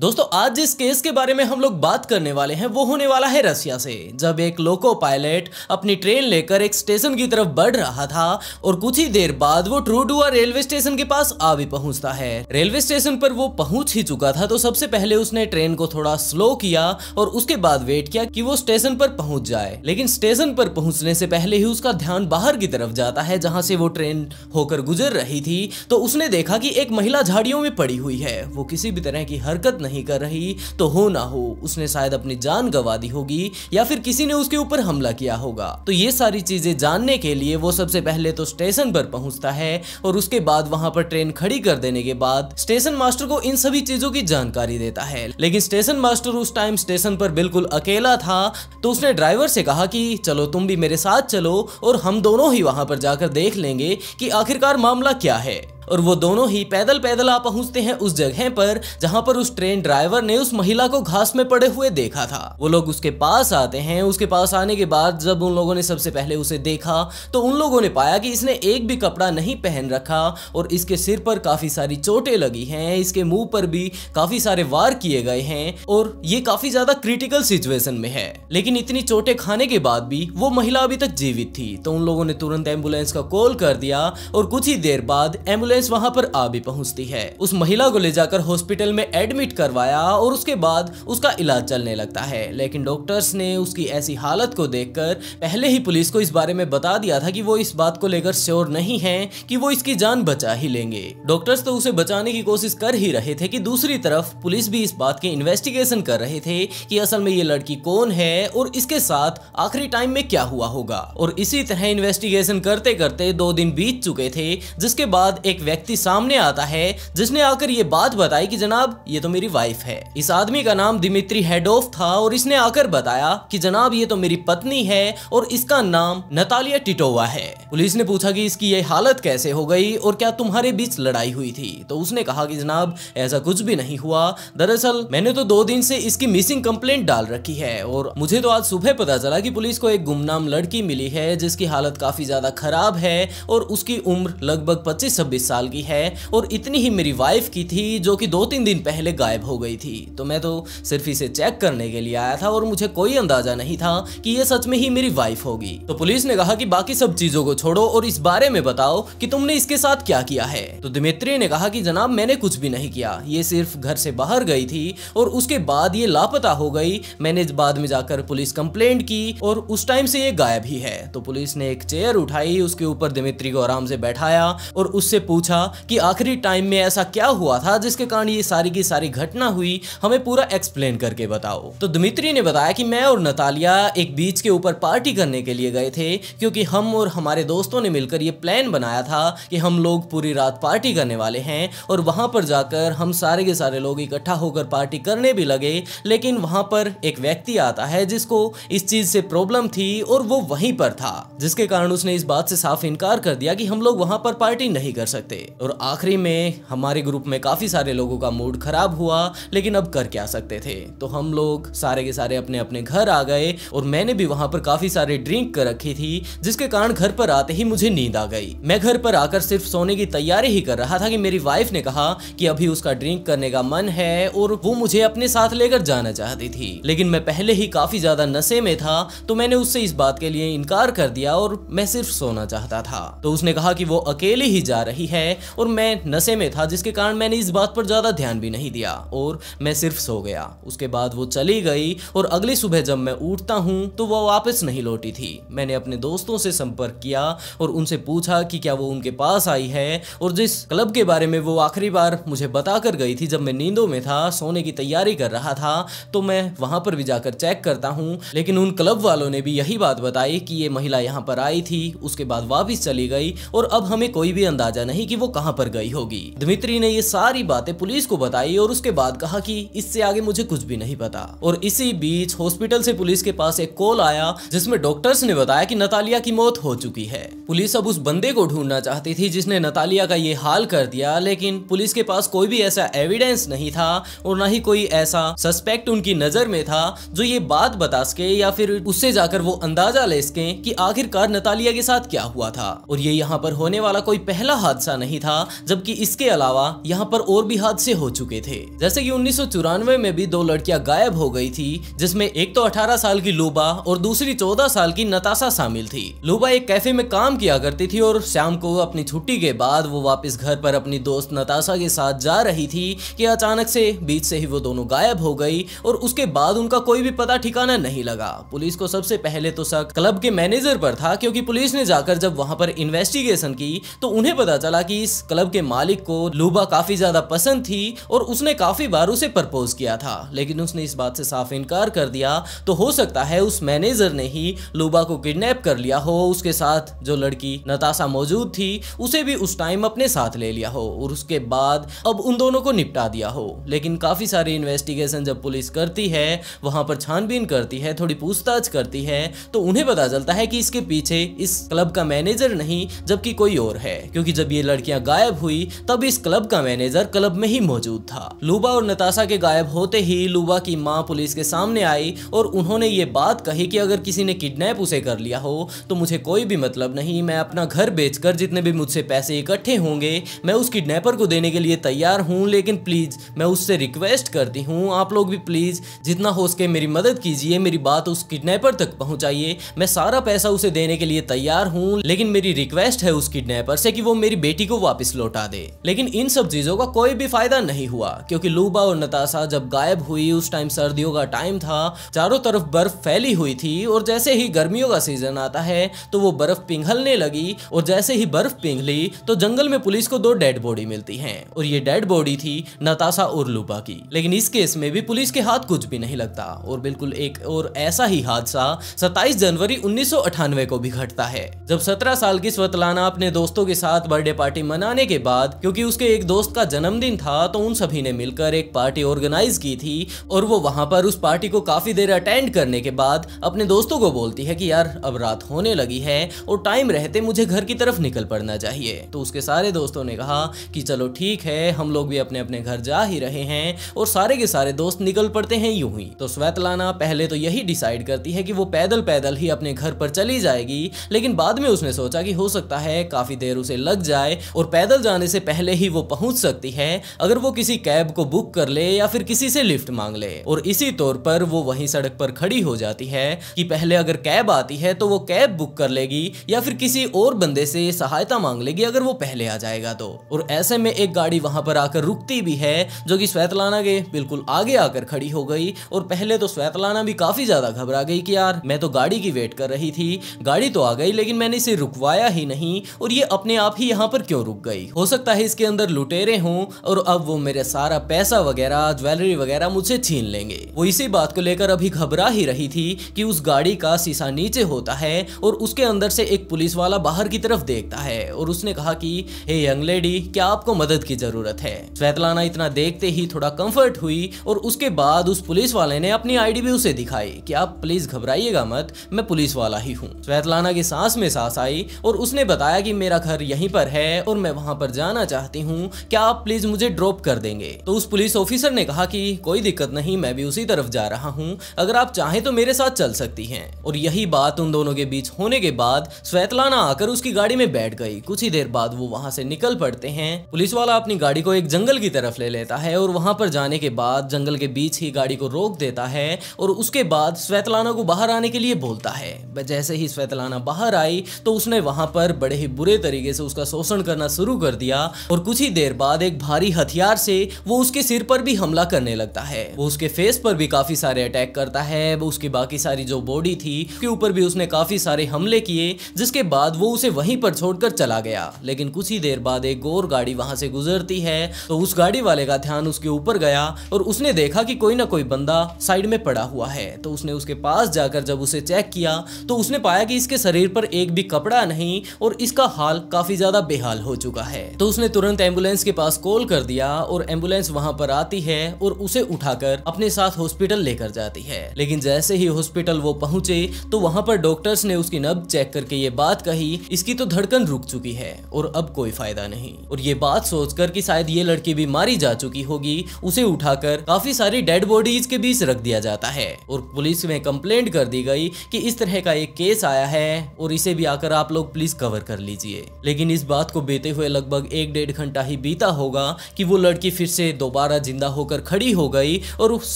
दोस्तों आज जिस केस के बारे में हम लोग बात करने वाले हैं वो होने वाला है रसिया से जब एक लोको पायलट अपनी ट्रेन लेकर एक स्टेशन की तरफ बढ़ रहा था और कुछ ही देर बाद वो ट्रूडुआ रेलवे स्टेशन के पास आ भी पहुंचता है रेलवे स्टेशन पर वो पहुंच ही चुका था तो सबसे पहले उसने ट्रेन को थोड़ा स्लो किया और उसके बाद वेट किया कि वो स्टेशन पर पहुंच जाए लेकिन स्टेशन पर पहुंचने से पहले ही उसका ध्यान बाहर की तरफ जाता है जहां से वो ट्रेन होकर गुजर रही थी तो उसने देखा कि एक महिला झाड़ियों में पड़ी हुई है वो किसी भी तरह की हरकत नहीं कर रही तो हो ना हो उसने शायद अपनी जान गवा दी होगी या फिर किसी ने उसके ऊपर हमला किया होगा तो ये सारी चीजें जानने के लिए वो सबसे पहले तो स्टेशन पर पहुंचता है और उसके बाद वहां पर ट्रेन खड़ी कर देने के बाद स्टेशन मास्टर को इन सभी चीजों की जानकारी देता है लेकिन स्टेशन मास्टर उस टाइम स्टेशन पर बिल्कुल अकेला था तो उसने ड्राइवर से कहा कि चलो तुम भी मेरे साथ चलो और हम दोनों ही वहां पर जाकर देख लेंगे कि आखिरकार मामला क्या है और वो दोनों ही पैदल पैदल आ पहुंचते हैं उस जगह पर जहां पर उस ट्रेन ड्राइवर ने उस महिला को घास में पड़े हुए देखा था वो लोग उसके पास आते हैं उसके पास आने के बाद जब उन लोगों ने सबसे पहले उसे देखा तो उन लोगों ने पाया कि इसने एक भी कपड़ा नहीं पहन रखा और इसके सिर पर काफी सारी चोटें लगी हैं इसके मुंह पर भी काफी सारे वार किए गए हैं और ये काफी ज्यादा क्रिटिकल सिचुएशन में है लेकिन इतनी चोटें खाने के बाद भी वो महिला अभी तक जीवित थी तो उन लोगों ने तुरंत एम्बुलेंस का कॉल कर दिया और कुछ ही देर बाद एम्बुलेंस एम्बुलेंस वहाँ पर आ भी पहुँचती है उस महिला को ले जाकर हॉस्पिटल में एडमिट करवाया और उसके बाद उसका इलाज चलने लगता है लेकिन डॉक्टर्स ने उसकी ऐसी हालत को देखकर पहले ही पुलिस को इस बारे में बता दिया था कि वो इस बात को लेकर श्योर नहीं है कि वो इसकी जान बचा ही लेंगे डॉक्टर्स तो उसे बचाने की कोशिश कर ही रहे थे कि दूसरी तरफ पुलिस भी इस बात की इन्वेस्टिगेशन कर रहे थे कि असल में ये लड़की कौन है और इसके साथ आखिरी टाइम में क्या हुआ होगा और इसी तरह इन्वेस्टिगेशन करते करते दो दिन बीत चुके थे जिसके बाद एक व्यक्ति सामने आता है जिसने आकर ये बात बताई कि जनाब ये तो मेरी वाइफ है इस आदमी का नाम दिमित्री हेडोफ था और इसने आकर बताया कि जनाब ये तो मेरी पत्नी है और इसका नाम नतालिया टिटोवा है पुलिस ने पूछा कि इसकी ये हालत कैसे हो गई और क्या तुम्हारे बीच लड़ाई हुई थी तो उसने कहा कि जनाब ऐसा कुछ भी नहीं हुआ दरअसल मैंने तो दो दिन से इसकी मिसिंग कंप्लेंट डाल रखी है और मुझे तो आज सुबह पता चला कि पुलिस को एक गुमनाम लड़की मिली है जिसकी हालत काफी ज्यादा खराब है और उसकी उम्र लगभग पच्चीस छब्बीस साल की है और इतनी ही मेरी वाइफ की थी जो कि दो तीन दिन पहले गायब हो गई थी तो मैं तो सिर्फ इसे चेक करने के लिए आया था और मुझे कोई अंदाजा नहीं था कि ये सच में ही मेरी वाइफ होगी तो पुलिस ने कहा कि बाकी सब चीजों को छोड़ो और इस बारे में बताओ कि तुमने इसके साथ क्या किया है तो दिमित्री ने कहा कि जनाब मैंने कुछ भी नहीं किया ये सिर्फ घर से बाहर गई थी और उसके बाद ये लापता हो गई मैंने बाद में जाकर पुलिस कंप्लेंट की और उस टाइम से ये गायब ही है तो पुलिस ने एक चेयर उठाई उसके ऊपर दिमित्री को आराम से बैठाया और उससे पूछ पूछा कि आखिरी टाइम में ऐसा क्या हुआ था जिसके कारण ये सारी की सारी घटना हुई हमें पूरा एक्सप्लेन करके बताओ तो दमित्री ने बताया कि मैं और नतालिया एक बीच के ऊपर पार्टी करने के लिए गए थे क्योंकि हम और हमारे दोस्तों ने मिलकर ये प्लान बनाया था कि हम लोग पूरी रात पार्टी करने वाले हैं और वहां पर जाकर हम सारे के सारे लोग इकट्ठा होकर पार्टी करने भी लगे लेकिन वहां पर एक व्यक्ति आता है जिसको इस चीज़ से प्रॉब्लम थी और वो वहीं पर था जिसके कारण उसने इस बात से साफ इनकार कर दिया कि हम लोग वहां पर पार्टी नहीं कर सकते सकते और आखिरी में हमारे ग्रुप में काफी सारे लोगों का मूड खराब हुआ लेकिन अब कर क्या सकते थे तो हम लोग सारे के सारे अपने अपने घर आ गए और मैंने भी वहां पर काफी सारे ड्रिंक कर रखी थी जिसके कारण घर पर आते ही मुझे नींद आ गई मैं घर पर आकर सिर्फ सोने की तैयारी ही कर रहा था कि मेरी वाइफ ने कहा कि अभी उसका ड्रिंक करने का मन है और वो मुझे अपने साथ लेकर जाना चाहती थी लेकिन मैं पहले ही काफी ज्यादा नशे में था तो मैंने उससे इस बात के लिए इनकार कर दिया और मैं सिर्फ सोना चाहता था तो उसने कहा कि वो अकेले ही जा रही है है और मैं नशे में था जिसके कारण मैंने इस बात पर ज़्यादा ध्यान भी नहीं दिया और मैं सिर्फ सो गया उसके बाद वो चली गई और अगली सुबह जब मैं उठता हूँ तो वह वापस नहीं लौटी थी मैंने अपने दोस्तों से संपर्क किया और उनसे पूछा कि क्या वो उनके पास आई है और जिस क्लब के बारे में वो आखिरी बार मुझे बता कर गई थी जब मैं नींदों में था सोने की तैयारी कर रहा था तो मैं वहां पर भी जाकर चेक करता हूँ लेकिन उन क्लब वालों ने भी यही बात बताई कि ये महिला यहाँ पर आई थी उसके बाद वापिस चली गई और अब हमें कोई भी अंदाजा नहीं कि कि वो कहां पर गई होगी दमित्री ने ये सारी बातें पुलिस को बताई और उसके बाद कहा कि इससे आगे मुझे कुछ भी नहीं पता और इसी बीच हॉस्पिटल से पुलिस के पास एक कॉल आया जिसमें डॉक्टर्स ने बताया कि नतालिया की मौत हो चुकी है पुलिस अब उस बंदे को ढूंढना चाहती थी जिसने नतालिया का ये हाल कर दिया लेकिन पुलिस के पास कोई भी ऐसा एविडेंस नहीं था और ना ही कोई ऐसा सस्पेक्ट उनकी नजर में था जो ये बात बता सके या फिर उससे जाकर वो अंदाजा ले सके की आखिरकार नतालिया के साथ क्या हुआ था और ये यहाँ पर होने वाला कोई पहला हादसा नहीं नहीं था जबकि इसके अलावा यहाँ पर और भी हादसे हो चुके थे जैसे कि उन्नीस में भी दो लड़कियां गायब हो गई थी जिसमें एक तो 18 साल की लूबा और दूसरी 14 साल की नताशा शामिल थी लूबा एक कैफे में काम किया करती थी और शाम को अपनी छुट्टी के बाद वो वापस घर पर अपनी दोस्त नताशा के साथ जा रही थी कि अचानक से बीच से ही वो दोनों गायब हो गई और उसके बाद उनका कोई भी पता ठिकाना नहीं लगा पुलिस को सबसे पहले तो शक क्लब के मैनेजर पर था क्योंकि पुलिस ने जाकर जब वहां पर इन्वेस्टिगेशन की तो उन्हें पता चला कहा कि इस क्लब के मालिक को लूबा काफी ज्यादा पसंद थी और उसने काफी बार उसे प्रपोज किया था लेकिन उसने इस बात से साफ इनकार कर दिया तो हो सकता है उस मैनेजर ने ही लूबा को किडनैप कर लिया हो उसके साथ जो लड़की नताशा मौजूद थी उसे भी उस टाइम अपने साथ ले लिया हो और उसके बाद अब उन दोनों को निपटा दिया हो लेकिन काफी सारी इन्वेस्टिगेशन जब पुलिस करती है वहां पर छानबीन करती है थोड़ी पूछताछ करती है तो उन्हें पता चलता है कि इसके पीछे इस क्लब का मैनेजर नहीं जबकि कोई और है क्योंकि जब ये लड़कियां गायब हुई तब इस क्लब का मैनेजर क्लब में ही मौजूद था लुबा और नताशा के गायब होते ही लुबा की माँ पुलिस के सामने आई और उन्होंने ये बात कही कि अगर किसी ने किडनैप उसे कर लिया हो तो मुझे कोई भी मतलब नहीं मैं अपना घर बेचकर जितने भी मुझसे पैसे इकट्ठे होंगे मैं उस किडनैपर को देने के लिए तैयार हूँ लेकिन प्लीज़ मैं उससे रिक्वेस्ट करती हूँ आप लोग भी प्लीज़ जितना हो सके मेरी मदद कीजिए मेरी बात उस किडनैपर तक पहुँचाइए मैं सारा पैसा उसे देने के लिए तैयार हूँ लेकिन मेरी रिक्वेस्ट है उस किडनैपर से कि वो मेरी बेटी बेटी को वापस लौटा दे लेकिन इन सब चीजों का कोई भी फायदा नहीं हुआ क्योंकि लूबा और नताशा जब गायब हुई उस टाइम सर्दियों का टाइम था चारों तरफ बर्फ फैली हुई थी और जैसे ही गर्मियों का सीजन आता है तो वो बर्फ पिघलने लगी और जैसे ही बर्फ पिघली तो जंगल में पुलिस को दो डेड बॉडी मिलती है और ये डेड बॉडी थी नताशा और लूबा की लेकिन इस केस में भी पुलिस के हाथ कुछ भी नहीं लगता और बिल्कुल एक और ऐसा ही हादसा सताइस जनवरी उन्नीस को भी घटता है जब सत्रह साल की स्वतलाना अपने दोस्तों के साथ बर्थडे पार्टी पार्टी मनाने के बाद क्योंकि उसके एक दोस्त का जन्मदिन था तो उन सभी ने मिलकर एक पार्टी ऑर्गेनाइज की थी और वो वहां पर उस पार्टी को काफी देर अटेंड करने के बाद अपने दोस्तों को बोलती है कि यार अब रात होने लगी है और टाइम रहते मुझे घर की तरफ निकल पड़ना चाहिए तो उसके सारे दोस्तों ने कहा कि चलो ठीक है हम लोग भी अपने अपने घर जा ही रहे हैं और सारे के सारे दोस्त निकल पड़ते हैं यूं ही तो स्वेतलाना पहले तो यही डिसाइड करती है कि वो पैदल पैदल ही अपने घर पर चली जाएगी लेकिन बाद में उसने सोचा कि हो सकता है काफी देर उसे लग जाए और पैदल जाने से पहले ही वो पहुंच सकती है अगर वो किसी कैब को बुक कर ले या फिर किसी से लिफ्ट मांग ले और इसी तौर पर वो वही सड़क पर खड़ी हो जाती है कि पहले अगर कैब आती है तो वो कैब बुक कर लेगी या फिर किसी और बंदे से सहायता मांग लेगी अगर वो पहले आ जाएगा तो और ऐसे में एक गाड़ी वहां पर आकर रुकती भी है जो कि श्वेतलाना के बिल्कुल आगे आकर खड़ी हो गई और पहले तो श्वेतलाना भी काफी ज्यादा घबरा गई कि यार मैं तो गाड़ी की वेट कर रही थी गाड़ी तो आ गई लेकिन मैंने इसे रुकवाया ही नहीं और ये अपने आप ही यहाँ पर क्यों क्यों रुक गई हो सकता है इसके अंदर लुटेरे हों और अब वो मेरे सारा पैसा वगैरह ज्वेलरी वगैरह मुझसे छीन लेंगे वो इसी बात को लेकर अभी घबरा ही रही थी कि उस गाड़ी का शीशा नीचे होता है और उसके अंदर से एक पुलिस वाला बाहर की तरफ देखता है और उसने कहा कि हे यंग लेडी क्या आपको मदद की जरूरत है स्वेतलाना इतना देखते ही थोड़ा कंफर्ट हुई और उसके बाद उस पुलिस वाले ने अपनी आईडी भी उसे दिखाई कि आप प्लीज घबराइएगा मत मैं पुलिस वाला ही हूँ स्वेतलाना की सांस में सांस आई और उसने बताया कि मेरा घर यहीं पर है और मैं वहां पर जाना चाहती हूँ क्या आप प्लीज मुझे ड्रॉप कर देंगे तो उस पुलिस ऑफिसर ने कहा कि कोई दिक्कत नहीं मैं भी उसी तरफ जा रहा हूँ अगर आप चाहें तो मेरे साथ चल सकती हैं और यही बात उन दोनों के बीच होने के बाद स्वेतलाना आकर उसकी गाड़ी में बैठ गई कुछ ही देर बाद वो वहां से निकल पड़ते हैं पुलिस वाला अपनी गाड़ी को एक जंगल की तरफ ले लेता है और वहां पर जाने के बाद जंगल के बीच ही गाड़ी को रोक देता है और उसके बाद स्वेतलाना को बाहर आने के लिए बोलता है जैसे ही स्वेतलाना बाहर आई तो उसने वहां पर बड़े ही बुरे तरीके से उसका शोषण कर करना शुरू कर दिया और कुछ ही देर बाद एक भारी हथियार से वो उसके सिर पर भी हमला करने लगता है वो उसके फेस पर भी काफी सारे अटैक करता है वो उसकी बाकी सारी जो बॉडी थी उसके ऊपर भी उसने काफी सारे हमले किए जिसके बाद वो उसे वहीं पर छोड़कर चला गया लेकिन कुछ ही देर बाद एक गोर गाड़ी वहां से गुजरती है तो उस गाड़ी वाले का ध्यान उसके ऊपर गया और उसने देखा कि कोई ना कोई बंदा साइड में पड़ा हुआ है तो उसने उसके पास जाकर जब उसे चेक किया तो उसने पाया कि इसके शरीर पर एक भी कपड़ा नहीं और इसका हाल काफी ज्यादा बेहाल साल हो चुका है तो उसने तुरंत एम्बुलेंस के पास कॉल कर दिया और एम्बुलेंस वहाँ पर आती है और उसे उठाकर अपने साथ हॉस्पिटल लेकर जाती है लेकिन जैसे ही हॉस्पिटल वो पहुंचे तो वहाँ पर डॉक्टर्स ने उसकी नब चेक करके ये बात कही इसकी तो धड़कन रुक चुकी है और अब कोई फायदा नहीं और ये बात सोचकर कि शायद ये लड़की भी मारी जा चुकी होगी उसे उठाकर काफी सारी डेड बॉडीज के बीच रख दिया जाता है और पुलिस में कंप्लेंट कर दी गई कि इस तरह का एक केस आया है और इसे भी आकर आप लोग प्लीज कवर कर लीजिए लेकिन इस बात को बीते हुए लगभग एक डेढ़ घंटा ही बीता होगा कि वो लड़की फिर से दोबारा जिंदा होकर खड़ी हो गई और उस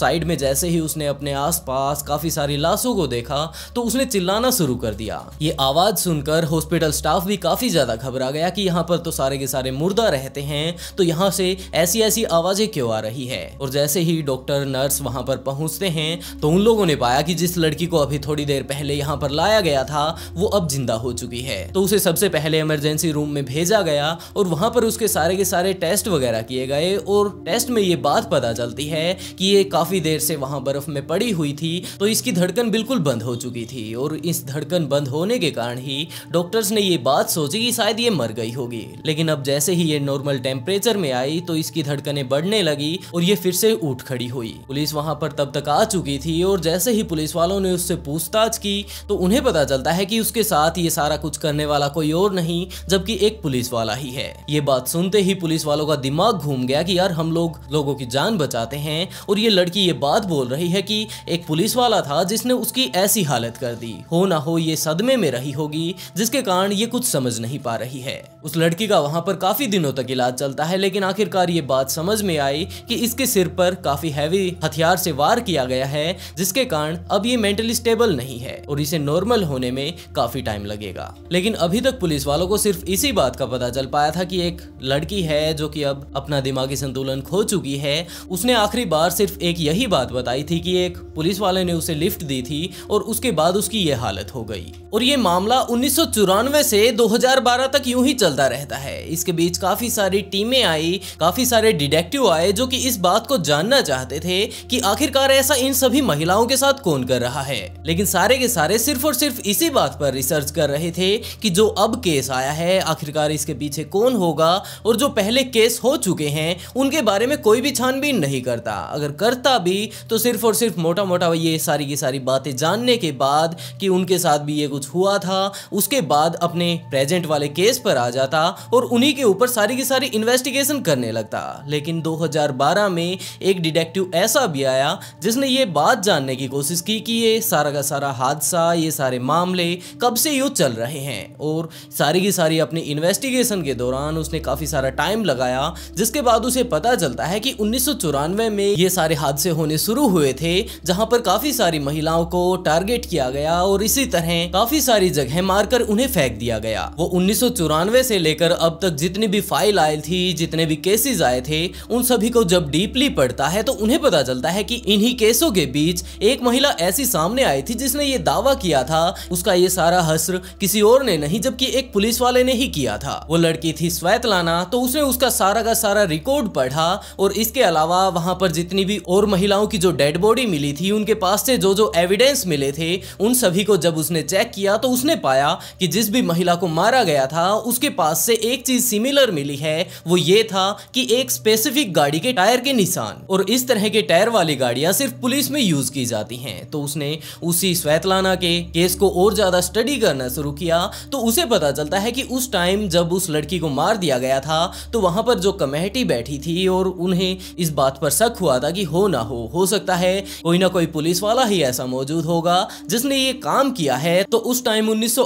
साइड में जैसे ही उसने अपने आसपास काफ़ी सारी लाशों को देखा तो उसने चिल्लाना शुरू कर दिया ये आवाज़ सुनकर हॉस्पिटल स्टाफ भी काफ़ी ज़्यादा घबरा गया कि यहाँ पर तो सारे के सारे मुर्दा रहते हैं तो यहाँ से ऐसी ऐसी आवाज़ें क्यों आ रही है और जैसे ही डॉक्टर नर्स वहाँ पर पहुंचते हैं तो उन लोगों ने पाया कि जिस लड़की को अभी थोड़ी देर पहले यहाँ पर लाया गया था वो अब जिंदा हो चुकी है तो उसे सबसे पहले इमरजेंसी रूम में भेजा किया गया और वहां पर उसके सारे के सारे टेस्ट वगैरह किए गए और टेस्ट में ये बात पता चलती है कि ये काफ़ी देर से वहाँ बर्फ़ में पड़ी हुई थी तो इसकी धड़कन बिल्कुल बंद हो चुकी थी और इस धड़कन बंद होने के कारण ही डॉक्टर्स ने ये बात सोची कि शायद ये मर गई होगी लेकिन अब जैसे ही ये नॉर्मल टेम्परेचर में आई तो इसकी धड़कने बढ़ने लगी और ये फिर से उठ खड़ी हुई पुलिस वहां पर तब तक आ चुकी थी और जैसे ही पुलिस वालों ने उससे पूछताछ की तो उन्हें पता चलता है कि उसके साथ ये सारा कुछ करने वाला कोई और नहीं जबकि एक पुलिस पुलिस वाला ही है ये बात सुनते ही पुलिस वालों का दिमाग घूम गया कि यार हम लोग लोगों की जान बचाते हैं और ये लड़की ये बात बोल रही है कि एक पुलिस वाला था जिसने उसकी ऐसी हालत कर दी हो ना हो ये सदमे में रही होगी जिसके कारण ये कुछ समझ नहीं पा रही है उस लड़की का वहां पर काफी दिनों तक इलाज चलता है लेकिन आखिरकार ये बात समझ में आई कि इसके सिर पर काफी हैवी हथियार से वार किया गया है जिसके कारण अब ये मेंटली स्टेबल नहीं है और इसे नॉर्मल होने में काफी टाइम लगेगा लेकिन अभी तक पुलिस वालों को सिर्फ इसी बात का पता चल पाया था कि एक लड़की है जो कि अब अपना दिमागी संतुलन खो चुकी है उसने आखिरी बार सिर्फ एक यही बात बताई थी कि एक पुलिस वाले ने उसे लिफ्ट दी थी और उसके बाद उसकी ये हालत हो गई और ये मामला उन्नीस से 2012 तक यूं ही चलता रहता है इसके बीच काफी सारी टीमें आई काफी सारे डिटेक्टिव आए जो कि इस बात को जानना चाहते थे कि आखिरकार ऐसा इन सभी महिलाओं के साथ कौन कर रहा है लेकिन सारे के सारे सिर्फ और सिर्फ इसी बात पर रिसर्च कर रहे थे कि जो अब केस आया है आखिरकार इस इसके पीछे कौन होगा और जो पहले केस हो चुके हैं उनके बारे में कोई भी छानबीन नहीं करता अगर करता भी तो सिर्फ और सिर्फ मोटा मोटा ये सारी की सारी बातें जानने के बाद कि उनके साथ भी ये कुछ हुआ था उसके बाद अपने प्रेजेंट वाले केस पर आ जाता और उन्हीं के ऊपर सारी की सारी इन्वेस्टिगेशन करने लगता लेकिन 2012 में एक डिटेक्टिव ऐसा भी आया जिसने ये बात जानने की कोशिश की कि ये सारा का सारा हादसा ये सारे मामले कब से यूँ चल रहे हैं और सारी की सारी अपनी इन्वेस्टिगेशन इन्वेस्टिगेशन के दौरान उसने काफी सारा टाइम लगाया जिसके बाद उसे पता चलता है कि उन्नीस में ये सारे हादसे होने शुरू हुए थे जहां पर काफी सारी महिलाओं को टारगेट किया गया और इसी तरह काफी सारी जगह मारकर उन्हें फेंक दिया गया वो उन्नीस से लेकर अब तक जितनी भी फाइल आई थी जितने भी केसेस आए थे उन सभी को जब डीपली पढ़ता है तो उन्हें पता चलता है कि इन्हीं केसों के बीच एक महिला ऐसी सामने आई थी जिसने ये दावा किया था उसका ये सारा हस्र किसी और ने नहीं जबकि एक पुलिस वाले ने ही किया था वो लड़की थी लाना तो उसने उसका सारा का सारा रिकॉर्ड पढ़ा और इसके अलावा वहाँ पर जितनी भी और महिलाओं की जो डेड बॉडी मिली थी उनके पास से जो जो एविडेंस मिले थे उन सभी को जब उसने चेक किया तो उसने पाया कि जिस भी महिला को मारा गया था उसके पास से एक चीज सिमिलर मिली है वो ये था कि एक स्पेसिफिक गाड़ी के टायर के निशान और इस तरह के टायर वाली गाड़ियां सिर्फ पुलिस में यूज की जाती हैं तो उसने उसी श्वेतलाना के केस को और ज्यादा स्टडी करना शुरू किया तो उसे पता चलता है कि उस टाइम जब जब उस लड़की को मार दिया गया था तो वहां पर जो कमेटी बैठी थी और उन्हें इस बात पर शक हुआ था कि हो ना हो हो सकता है कोई ना कोई पुलिस वाला ही ऐसा मौजूद होगा जिसने ये काम किया है तो उस टाइम उन्नीस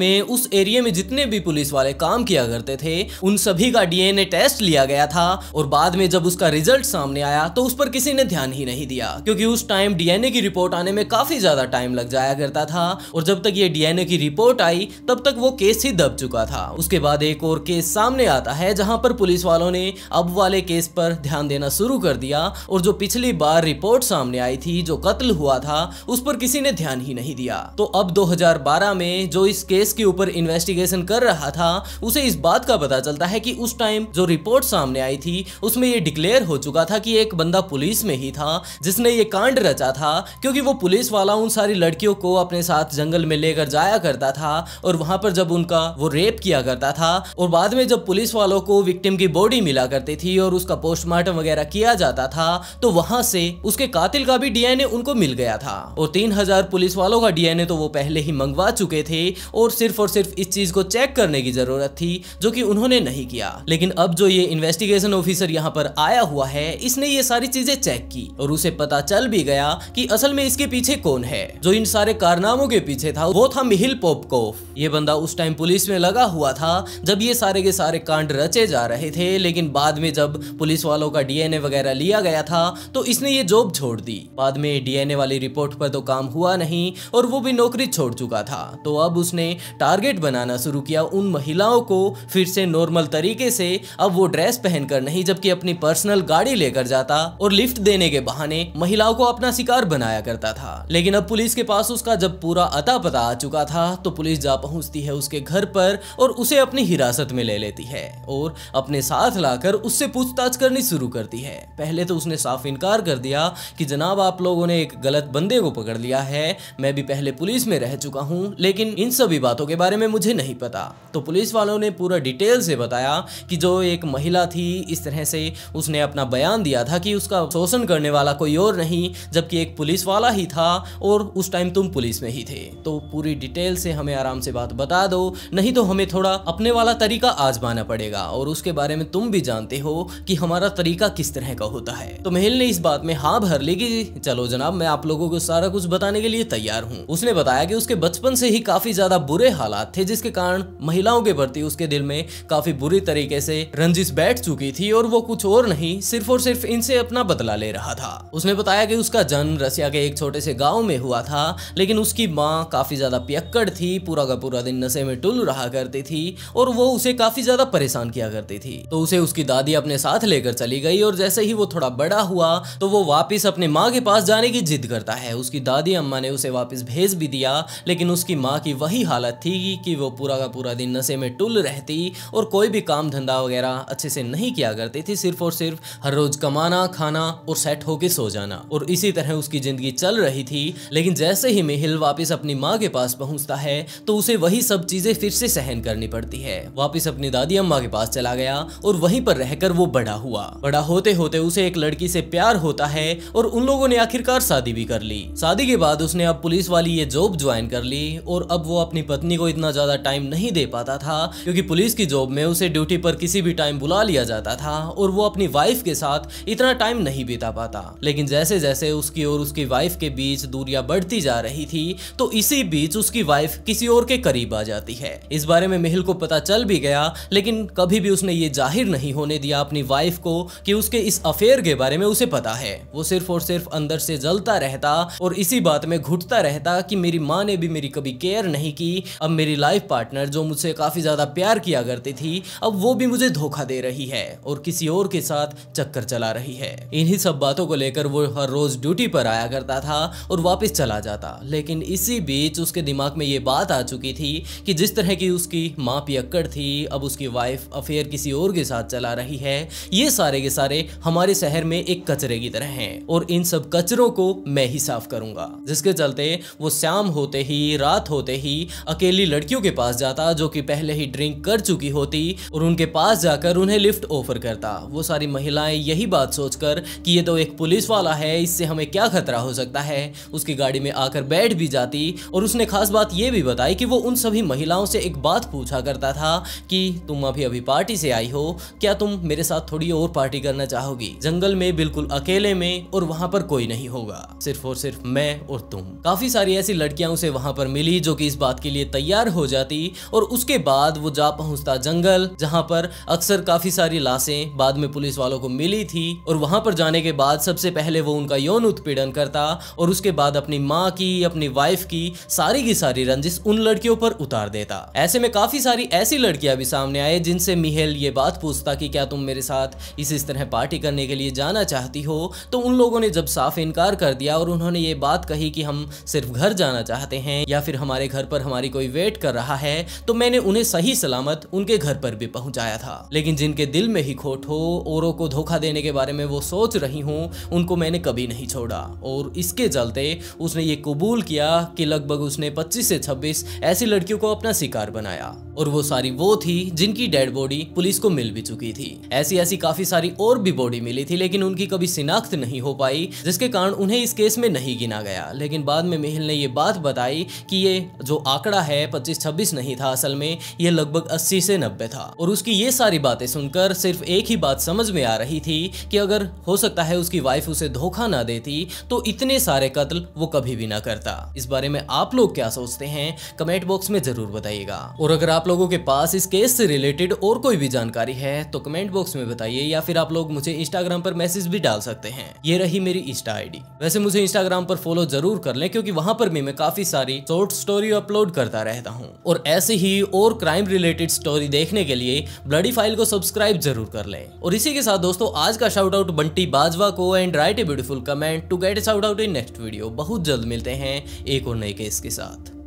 में उस एरिया में जितने भी पुलिस वाले काम किया करते थे उन सभी का डीएनए टेस्ट लिया गया था और बाद में जब उसका रिजल्ट सामने आया तो उस पर किसी ने ध्यान ही नहीं दिया क्योंकि उस टाइम डीएनए की रिपोर्ट आने में काफी ज्यादा टाइम लग जाया करता था और जब तक ये डीएनए की रिपोर्ट आई तब तक वो केस ही दब चुका था उसके बाद बाद एक और केस सामने आता है जहां पर पुलिस वालों ने अब वाले केस पर ध्यान देना शुरू कर दिया और जो पिछली बार रिपोर्ट सामने आई थी जो कत्ल हुआ था उस पर किसी ने ध्यान ही नहीं दिया तो अब 2012 में जो इस केस के ऊपर इन्वेस्टिगेशन कर रहा था उसे इस बात का पता चलता है कि उस टाइम जो रिपोर्ट सामने आई थी उसमें ये डिक्लेयर हो चुका था कि एक बंदा पुलिस में ही था जिसने ये कांड रचा था क्योंकि वो पुलिस वाला उन सारी लड़कियों को अपने साथ जंगल में लेकर जाया करता था और वहां पर जब उनका वो रेप किया करता था था और बाद में जब पुलिस वालों को विक्टिम की बॉडी मिला करती थी और उसका पोस्टमार्टम वगैरह किया जाता था तो वहां से उसके कातिल का भी डीएनए उनको मिल गया था और तीन हजार पुलिस वालों का डीएनए तो वो पहले ही मंगवा चुके थे और सिर्फ और सिर्फ इस चीज को चेक करने की जरूरत थी जो कि उन्होंने नहीं किया लेकिन अब जो ये इन्वेस्टिगेशन ऑफिसर यहाँ पर आया हुआ है इसने ये सारी चीजें चेक की और उसे पता चल भी गया कि असल में इसके पीछे कौन है जो इन सारे कारनामों के पीछे था वो था मिहिल पोपकोफ ये बंदा उस टाइम पुलिस में लगा हुआ था जब ये सारे के सारे कांड रचे जा रहे थे लेकिन बाद में जब पुलिस वालों का डीएनए वगैरह लिया गया था तो इसने ये जॉब छोड़ दी बाद में डीएनए वाली रिपोर्ट पर तो काम हुआ नहीं और वो भी नौकरी छोड़ चुका था तो अब उसने टारगेट बनाना शुरू किया उन महिलाओं को फिर से नॉर्मल तरीके से अब वो ड्रेस पहनकर नहीं जबकि अपनी पर्सनल गाड़ी लेकर जाता और लिफ्ट देने के बहाने महिलाओं को अपना शिकार बनाया करता था लेकिन अब पुलिस के पास उसका जब पूरा अता पता आ चुका था तो पुलिस जा पहुंचती है उसके घर पर और उसे अपनी हिरासत में ले लेती है और अपने साथ लाकर उससे पूछताछ करनी शुरू करती है पहले तो उसने साफ इनकार कर दिया कि जनाब आप लोगों ने एक गलत बंदे को पकड़ लिया है मैं भी पहले पुलिस में रह चुका हूँ लेकिन इन सभी बातों के बारे में मुझे नहीं पता तो पुलिस वालों ने पूरा डिटेल से बताया कि जो एक महिला थी इस तरह से उसने अपना बयान दिया था कि उसका शोषण करने वाला कोई और नहीं जबकि एक पुलिस वाला ही था और उस टाइम तुम पुलिस में ही थे तो पूरी डिटेल से हमें आराम से बात बता दो नहीं तो हमें थोड़ा अपने वाला तरीका आजमाना पड़ेगा और उसके बारे में तुम भी जानते हो कि हमारा तरीका किस तरह का होता है तो महिल ने इस बात में हाँ भर ली कि चलो जनाब मैं आप लोगों को सारा कुछ बताने के लिए तैयार हूँ उसने बताया कि उसके बचपन से ही काफी ज्यादा बुरे हालात थे जिसके कारण महिलाओं के प्रति उसके दिल में काफी बुरी तरीके से रंजिश बैठ चुकी थी और वो कुछ और नहीं सिर्फ और सिर्फ इनसे अपना बदला ले रहा था उसने बताया कि उसका जन्म रसिया के एक छोटे से गाँव में हुआ था लेकिन उसकी माँ काफी ज्यादा पियक्कड़ थी पूरा का पूरा दिन नशे में टुल रहा करती थी और और वो उसे काफी ज्यादा परेशान किया करती थी तो उसे उसकी दादी अपने साथ लेकर चली गई और जैसे ही वो थोड़ा बड़ा हुआ तो वो वापिस अपने माँ के पास जाने की जिद करता है उसकी दादी अम्मा ने उसे वापिस भेज भी दिया लेकिन उसकी माँ की वही हालत थी कि वो पूरा का पूरा दिन नशे में टुल रहती और कोई भी काम धंधा वगैरह अच्छे से नहीं किया करती थी सिर्फ और सिर्फ हर रोज कमाना खाना और सेट होके सो जाना और इसी तरह उसकी जिंदगी चल रही थी लेकिन जैसे ही मेहिल वापिस अपनी माँ के पास पहुंचता है तो उसे वही सब चीजें फिर से सहन करनी पड़ती है वापिस अपनी दादी अम्मा के पास चला गया और वहीं पर रहकर वो बड़ा हुआ बड़ा होते होते उसे एक लड़की से प्यार होता है और उन लोगों ने आखिरकार शादी भी कर ली शादी के बाद उसने अब पुलिस वाली ये जॉब ज्वाइन कर ली और अब वो अपनी पत्नी को इतना ज्यादा टाइम नहीं दे पाता था क्योंकि पुलिस की जॉब में उसे ड्यूटी पर किसी भी टाइम बुला लिया जाता था और वो अपनी वाइफ के साथ इतना टाइम नहीं बिता पाता लेकिन जैसे जैसे उसकी और उसकी वाइफ के बीच दूरियां बढ़ती जा रही थी तो इसी बीच उसकी वाइफ किसी और के करीब आ जाती है इस बारे में मेहल को पता चल भी गया लेकिन कभी भी उसने ये जाहिर नहीं होने दिया अपनी वाइफ को कि उसके इस अफेयर के बारे में उसे पता है वो सिर्फ और सिर्फ अंदर से जलता रहता और इसी बात में घुटता रहता कि मेरी माँ ने भी मेरी कभी केयर नहीं की अब मेरी लाइफ पार्टनर जो मुझसे काफ़ी ज़्यादा प्यार किया करती थी अब वो भी मुझे धोखा दे रही है और किसी और के साथ चक्कर चला रही है इन्हीं सब बातों को लेकर वो हर रोज़ ड्यूटी पर आया करता था और वापस चला जाता लेकिन इसी बीच उसके दिमाग में ये बात आ चुकी थी कि जिस तरह की उसकी माँ पिया जक्कड़ थी अब उसकी वाइफ अफेयर किसी और के साथ चला रही है ये सारे के सारे हमारे शहर में एक कचरे की तरह हैं और इन सब कचरों को मैं ही साफ करूंगा जिसके चलते वो शाम होते ही रात होते ही अकेली लड़कियों के पास जाता जो कि पहले ही ड्रिंक कर चुकी होती और उनके पास जाकर उन्हें लिफ्ट ऑफर करता वो सारी महिलाएं यही बात सोचकर कि ये तो एक पुलिस वाला है इससे हमें क्या खतरा हो सकता है उसकी गाड़ी में आकर बैठ भी जाती और उसने खास बात यह भी बताई कि वो उन सभी महिलाओं से एक बात पूछा करता था कि तुम अभी अभी पार्टी से आई हो क्या तुम मेरे साथ थोड़ी और पार्टी करना चाहोगी जंगल में बिल्कुल अकेले में और वहाँ पर कोई नहीं होगा सिर्फ और सिर्फ मैं और तुम काफी सारी ऐसी लड़कियां उसे वहाँ पर मिली जो कि इस बात के लिए तैयार हो जाती और उसके बाद वो जा पहुंचता जंगल जहाँ पर अक्सर काफी सारी लाशें बाद में पुलिस वालों को मिली थी और वहां पर जाने के बाद सबसे पहले वो उनका यौन उत्पीड़न करता और उसके बाद अपनी माँ की अपनी वाइफ की सारी की सारी रंजिश उन लड़कियों पर उतार देता ऐसे में काफी सारी ऐसी ऐसी लड़कियां भी सामने आए जिनसे मिहेल ये बात पूछता कि क्या तुम मेरे साथ इस इस तरह पार्टी करने के लिए जाना चाहती हो तो उन लोगों ने जब साफ इनकार कर दिया और उन्होंने ये बात कही कि हम सिर्फ घर जाना चाहते हैं या फिर हमारे घर पर हमारी कोई वेट कर रहा है तो मैंने उन्हें सही सलामत उनके घर पर भी पहुंचाया था लेकिन जिनके दिल में ही खोट हो औरों को धोखा देने के बारे में वो सोच रही हूँ उनको मैंने कभी नहीं छोड़ा और इसके चलते उसने ये कबूल किया कि लगभग उसने 25 से 26 ऐसी लड़कियों को अपना शिकार बनाया और वो सारी वो थी जिनकी डेड बॉडी पुलिस को मिल भी चुकी थी ऐसी ऐसी काफी सारी और भी बॉडी मिली थी लेकिन उनकी कभी शिनाख्त नहीं हो पाई जिसके कारण उन्हें इस केस में नहीं गिना गया लेकिन बाद में मेहिल ने ये बात बताई कि ये जो आंकड़ा है पच्चीस छब्बीस नहीं था असल में यह लगभग अस्सी से नब्बे था और उसकी ये सारी बातें सुनकर सिर्फ एक ही बात समझ में आ रही थी कि अगर हो सकता है उसकी वाइफ उसे धोखा ना देती तो इतने सारे कत्ल वो कभी भी ना करता इस बारे में आप लोग क्या सोचते हैं कमेंट बॉक्स में जरूर बताइएगा और अगर आप लोगों के पास इस केस से रिलेटेड और कोई भी जानकारी है तो कमेंट बॉक्स में बताइए या फिर आप लोग मुझे इंस्टाग्राम पर मैसेज भी डाल सकते हैं ये रही मेरी इंस्टा आईडी वैसे मुझे इंस्टाग्राम पर फॉलो जरूर कर लें क्योंकि वहां पर भी मैं काफी सारी शॉर्ट स्टोरी अपलोड करता रहता हूँ और ऐसे ही और क्राइम रिलेटेड स्टोरी देखने के लिए ब्लडी फाइल को सब्सक्राइब जरूर कर लें और इसी के साथ दोस्तों आज का शाउट आउट बंटी बाजवा को and write a beautiful comment to get shout out in next video बहुत जल्द मिलते हैं एक और नए केस के साथ